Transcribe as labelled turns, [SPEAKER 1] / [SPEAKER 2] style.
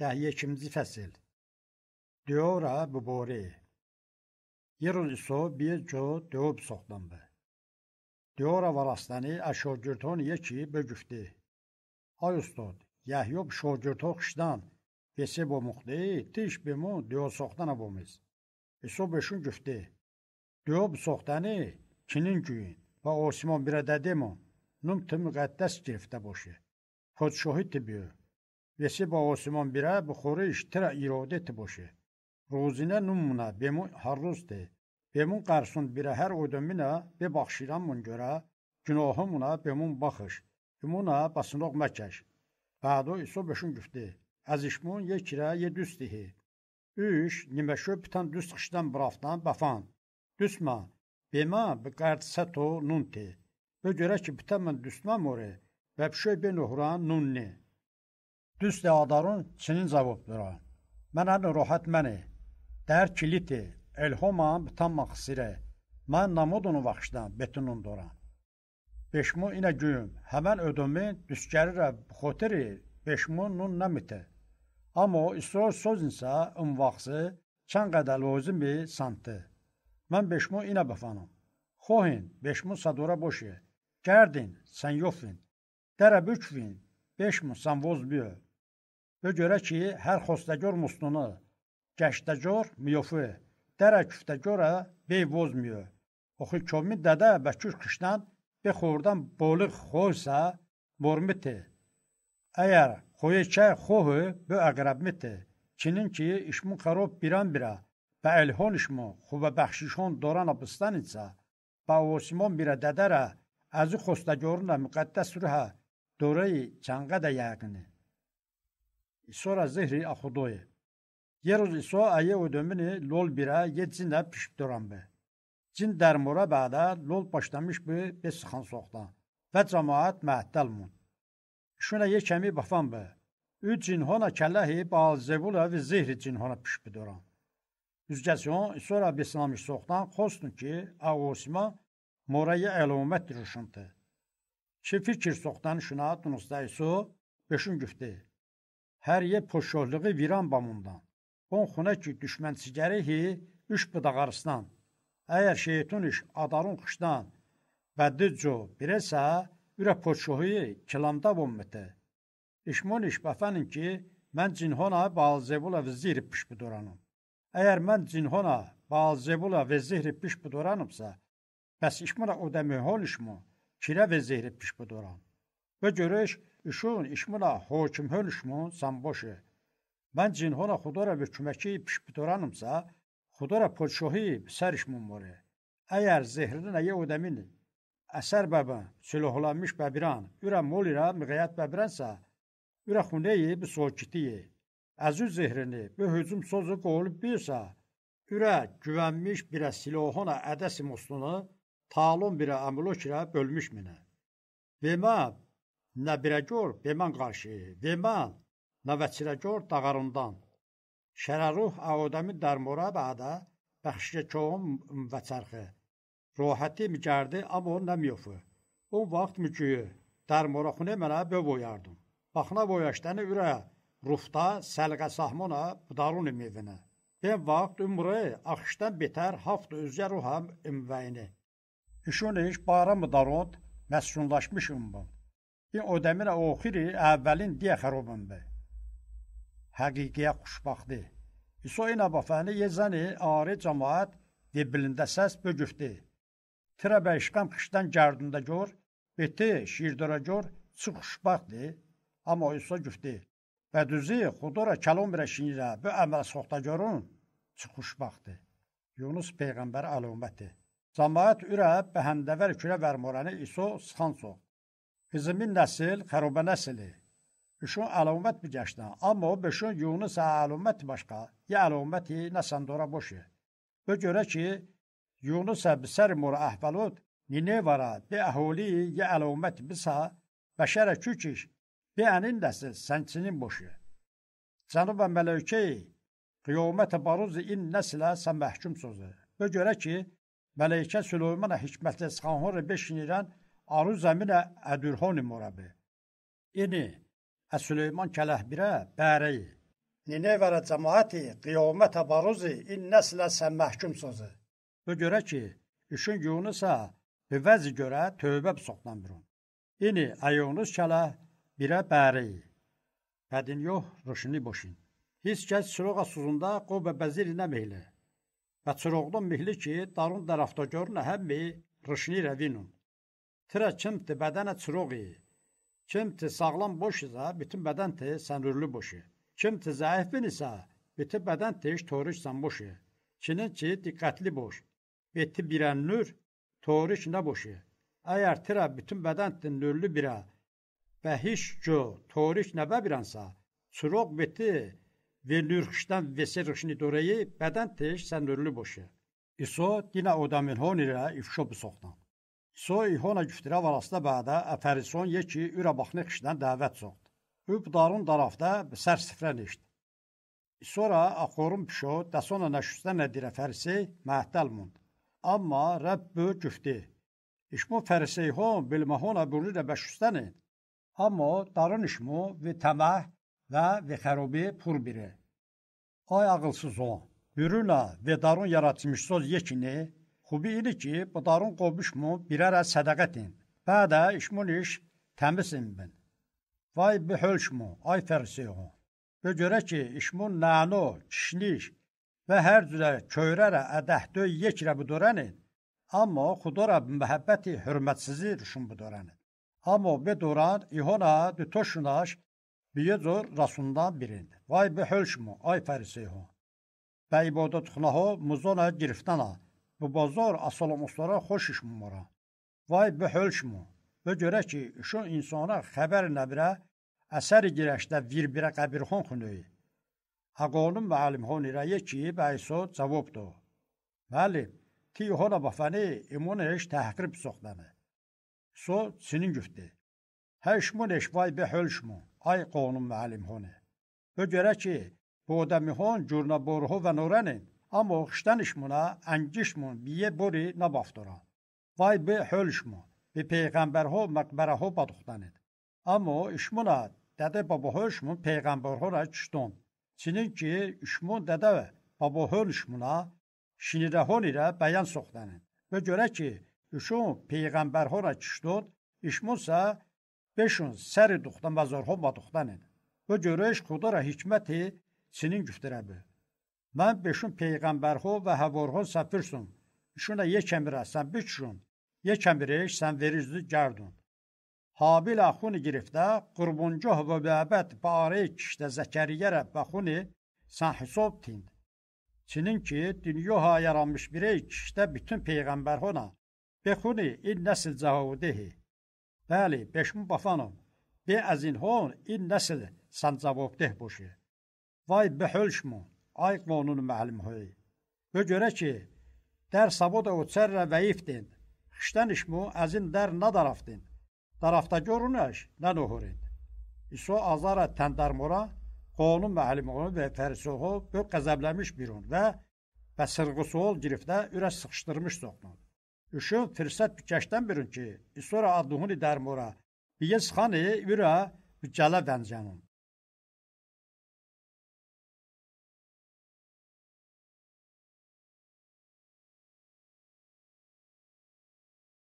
[SPEAKER 1] در یکمیzi فصل دیورا ببوری یرون ایسو بیر جو دیوب سوخدنبه دیورا ورستانی اشوجرتون یکی بگفتی آی استاد یحیوب شوجرتو خشدن وسی بمخدی تیش بمو دیو سوخدن بومیز ایسو بشون گفتی دیوب سوخدنی چنین گوین و آسیمان براددیمون نم تم مقدس گرفته باشه خود شاهد بیو رسه با آسمان بره بخوره اشتر ایرادت باشه روزینه نمونه بمون هر روز ده بمون قرسون بره هر ادمینه ببخشیرم من گره günahımına bemun baxış, imuna basınok məkəş. Bado iso beşun güfti. Əzişmun ye kirə ye düstihi. Üç, nimeşö pitan düst xışdan braftan bafan. Düsma, bema bi qert seto nunti. Bö görə ki pitamın düstma mori, bəbşö be nuhran nunni. دوست آدارون چنین جواب داره من ان راحت منه در کلیت الهامم به تم مخصیره من namodunu vaxtdan betunun doran. Beşmo inə güyüm, həmən ödümü düşgərirə xoteri beşmo nun nəmitə. Amma İsrail sozinsə ın vaxtı çən qədər lozim bir santı. Mən beşmo inə bəfanım. Xohin, beşmo sadora boşu. Gərdin, sən yofin. Dərə bükvin, beşmo sən voz biyo. Və görə ki, hər xostəgör musnunu, gəştəgör miyofu, dərə küftəgörə bey bozmuyor. Oxu kömü dədə bəkür kışdan bir xordan boluq xoysa bormiti. Əgər xoyəçə xohu bu əqrəbmiti. Çinin ki, işmun xarob biran bira. Bə elhon işmu xubə bəxşişon doran abıstan itsə. Bə osimon birə dədərə əzi xostəgörünə müqəddəs rühə. Dorayı çanqa da yəqini. Isora zihri axudoye. Yeroz iso aye ödömini lol bira yetzinle pişip duran be. Cin dermora bada lol başlamış bi besixan soxdan. Və cəmaat məhdəl mun. Şuna ye kemi baxan be. Üç cinhona kəlləhi balzevula və zihri cinhona pişip duran. Üzgəsion isora beslamış soxdan xostun ki, ağosima moraya əlamət duruşundu. Şi fikir soxdan şuna tunusda iso, beşin güftü. Həryə poşorluğu viran bamundan. On xuna ki düşmənçigəri hi üç budaq arasından. Əgər şeytun iş adarın xışdan bədicco birəsə ürə poşohi kilamda bommətə. İşmon iş bəfənin ki mən cinhona balzebula vizir piş bu doranım. Əgər mən cinhona balzebula vizir piş bu doranımsa, bəs işmona o demə hol işmo kirə vizir piş bu doran. Və görüş ایشون ишмила ҳокимҳолишмо самбоше ман зинҳона худора бе кӯмаки пишбитуранумса худора подшоҳӣ саришмон море аяр зеҳрина е одамин асар баба сулоҳуламиш бабиран ӯра молира миғаят бабиранса ӯра хунае би сокитие аз ӯ зеҳрини би ҳӯзум созу голиб бирса ӯра гӯванмиш бира силоҳона адаси муслуна таълон бира амулокира бӯлмиш мине бема Nəbirə gör Beman qarşı, Beman, Nəvəçirə gör dağarından. Şəraruh ağodami дар мурабада бахшиш чоғм ва чархи. Роҳати микарди, аммо намёфи. Он вақт микуи дар мурахуне мана бевоярдум. Бахна вояштани ура руфта салға саҳмона бударуни мевина. Бен вақт умри ахштан бетар ҳафт ўзя руҳам имвайни. Ишуниш бара мударуд мәсъунлашмишум бун. این آدمی را آخری اولین دیه خرابم به حقیقی خوشبخته ایسا این بفهنه یه زنی آره جماعت دی بلنده سس بگفته تیره به اشقم خشتن گردنده گör بته شیرداره gör چی خوشبخته اما ایسا گفته بدوزی خدا را کلام برشینیره به عمل ساخته görün چی خوشبخته یونس پیغمبر علامته جماعت او را به همدور کره ورمارانه ایسا سخان ساخت Hüzumin nəsil, xərubə nəsili. Şun əlamət bir gəşdən, amma o beşun yuğunu səhə əlamət başqa, ya əlaməti nəsən dora boşu. Bu görə ki, yuğunu səhə bisər mur əhvəlut, nine vara bi əholi ya əlamət bisa, bəşərə küçüş, bi ənin nəsil sənçinin boşu. Cənuba mələkəyi, qiyamət baruz in nəsilə sən məhkum sözü. Bu görə ki, mələkə Süleymanə hikmətli sxanhur beşinirən, ару зəminə ədürhoni morabə. İni Süleyman Kələhbirə bəri. Ninevərə cəmaəti qiyamətə baruzi in nəslə sən məhkum sözü. Bu görə ki, işin Yunusa bivəzi görə tövbə soqdan birun. İni ayonuz kələ birə bəri. Bədin yox, rüşünü boşin. Heç kəs çıroğa suzunda qobə bəzir nəməylə. Və çıroğdan mihli ki, darun tərəfdə görünə həmmi rüşünü rəvinun. Tira çimti bədənə çuruği. Çimti sağlam boşisa bütün bədənti sənrürlü boşu. Çimti zəifin isə bütün bədənti toruş zamboşu. Çinin ki diqqətli boş. Beti birənlür, toruş nə boşu. Əgər tira bütün bədəntin nürlü birə bəhiş gö toruş nəbə biransa, çuruq beti ve nürxşdan vesirxşni doreyi bədənti sənrürlü boşu. İso dina odamin honira ifşobu soxdan. Soy hona güftira varasında bədə əfərison ye ki, ürə baxnı qışdan dəvət soqdu. Üb darun tarafda sər sifrə neşdi. Sonra axorun pişo, dəsona nəşüstə nədirə fərisi məhtəl mund. Amma Rəbbü güfti. İşmu fəriseyhon bilməhona bürrü də bəşüstəni. Amma darın işmu və təməh və və xərubi pur biri. Ay ağılsız o, bürünə və darun yaratmış söz yekini, خوبی اینه که با دارون قومشمو بیره را صدقتین بعدا اشمونش تمیزین بین وای به حلشمو آی فرسیو به جوره که اشمون نانو چشنیش و هر جوره کöyre را ادهدو یک را بدورنید اما خدا را به محبت حرمتسیزی رشون بدورنید اما به دوران ایهونا دوتوشوناش بیه زور رسونdan birindi. Vay be hölşmü, ay fariseyho. Bey bodat xnaho muzona giriftan Bu bazar asalamuslara xoş iş mumara. Vay be hölşmu. Və görə ki, şu insana xəbər nəbirə əsəri girəşdə virbirə qəbirxon xünüyü. Aqonum və alimxon irəyə ki, bəyso cavabdır. Məlim, ki hona bafanı imuneş təhrib soxdanı. So sinin güftü. Həşmuneş vay be hölşmu. Ay qonum müəllim honi. Və görə ki, bu da mihon curna borho və noranin. Аммо хиштанишмуна ангиштмун би е борӣ набафтуранд. Вай би ҳӯлишмун, би пейғамбарҳо мақбараҳо падухтанед. Аммо ишмуна даде бабоҳоишмун пейғамбарҳора чиштон. Чунин ки ишмун дада бабоҳоишмуна шинидаҳонира баян сохтанед. Ба ҷора ки ишун пейғамбарҳора чиштод, ишмунса бешун сари духтанбазорҳо бадухтанед. Ба ҷораиш худора ҳикмати чунин гуфтирабе. من بهشون پیغمبرها و هوارها سپرسم ایشون یک کمیره سن بچشون یک کمیرهش سن وریزدی گردون حابیل خون گرفته قربونجه و بعبت باره کشته زکریه را به خونی سن حساب تیند چنین که دنیا ها یارانmış بره کشته bütün پیغمبرها به خونی این نسل زهاودهی بله بشمون بفانم به از این هون این نسل سن زوابده باشه وای به حلشمون ay qonun məlim hoy. Və görə ki, dər saboda o çərrə vəyifdin. Xiştəniş mu əzin dər nə darafdin. Darafda görünəş nə nohurin. İso azara təndarmora qonun məlim hoy və fərsoho bö qəzəbləmiş birun və və sırğısı ol girifdə ürə sıxışdırmış soxnun. Üşün fürsət bükəşdən birin ki, İsora adluhuni dərmora, biyes xanı ürə bükələ bəncanın.